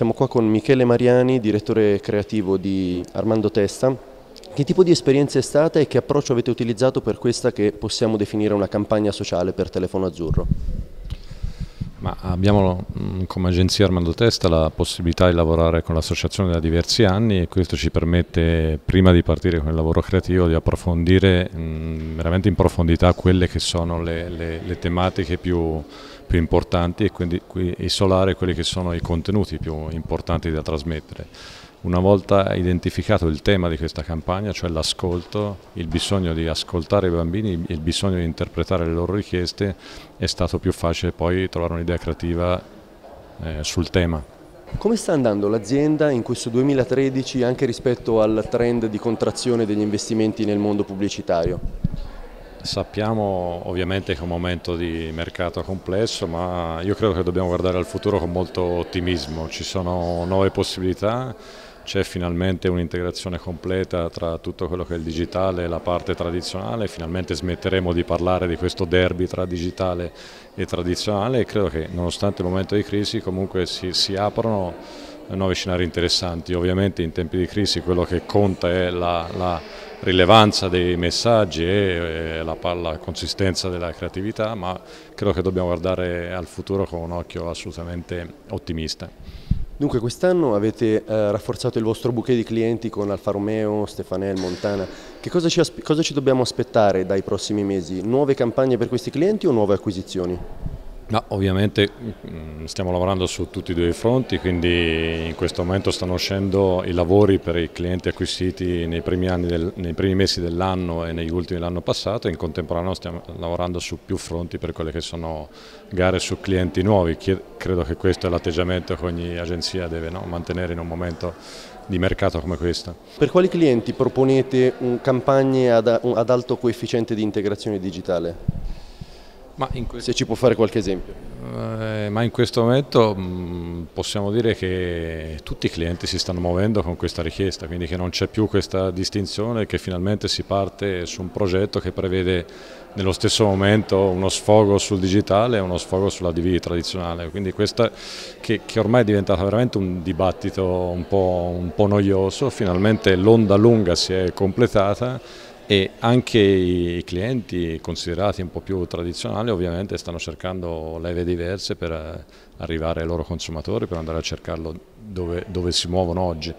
Siamo qua con Michele Mariani, direttore creativo di Armando Testa. Che tipo di esperienza è stata e che approccio avete utilizzato per questa che possiamo definire una campagna sociale per Telefono Azzurro? Ma abbiamo mm, come agenzia Armando Testa la possibilità di lavorare con l'associazione da diversi anni e questo ci permette, prima di partire con il lavoro creativo, di approfondire mh, mm, veramente in profondità quelle che sono le, le, le tematiche più, più, importanti e quindi isolare quelli che sono i contenuti più importanti da trasmettere. Una volta identificato il tema di questa campagna, cioè l'ascolto, il bisogno di ascoltare i bambini, il bisogno di interpretare le loro richieste, è stato più facile poi trovare un'idea creativa eh, sul tema. Come sta andando l'azienda in questo 2013 anche rispetto al trend di contrazione degli investimenti nel mondo pubblicitario? Sappiamo ovviamente che è un momento di mercato complesso, ma io credo che dobbiamo guardare al futuro con molto ottimismo. Ci sono nuove possibilità c'è finalmente un'integrazione completa tra tutto quello che è il digitale e la parte tradizionale, finalmente smetteremo di parlare di questo derby tra digitale e tradizionale e credo che nonostante il momento di crisi comunque si, si aprono nuovi scenari interessanti, ovviamente in tempi di crisi quello che conta è la, la rilevanza dei messaggi e, eh, la, la consistenza della creatività, ma credo che dobbiamo guardare al futuro con un occhio assolutamente ottimista. Dunque quest'anno avete eh, rafforzato il vostro bouquet di clienti con Alfa Romeo, Stefanel, Montana. Che cosa ci, cosa ci dobbiamo aspettare dai prossimi mesi? Nuove campagne per questi clienti o nuove acquisizioni? No, ovviamente mm, stiamo lavorando su tutti e due i fronti, quindi in questo momento stanno uscendo i lavori per i clienti acquisiti nei primi, del, nei primi mesi dell'anno e negli ultimi dell'anno passato e in contemporanea stiamo lavorando su più fronti per quelle che sono gare su clienti nuovi. Credo che questo è l'atteggiamento che ogni agenzia deve no, mantenere in un momento di mercato come questo. Per quali clienti proponete campagne ad alto coefficiente di integrazione digitale? questo... Se ci può fare qualche esempio. Eh, ma in questo momento mh, mm, possiamo dire che tutti i clienti si stanno muovendo con questa richiesta, quindi che non c'è più questa distinzione, che finalmente si parte su un progetto che prevede nello stesso momento uno sfogo sul digitale e uno sfogo sulla DV tradizionale, quindi questa che, che ormai è diventata veramente un dibattito un po', un po noioso, finalmente l'onda lunga si è completata e anche i clienti considerati un po' più tradizionali ovviamente stanno cercando leve diverse per eh, arrivare ai loro consumatori, per andare a cercarlo dove, dove si muovono oggi.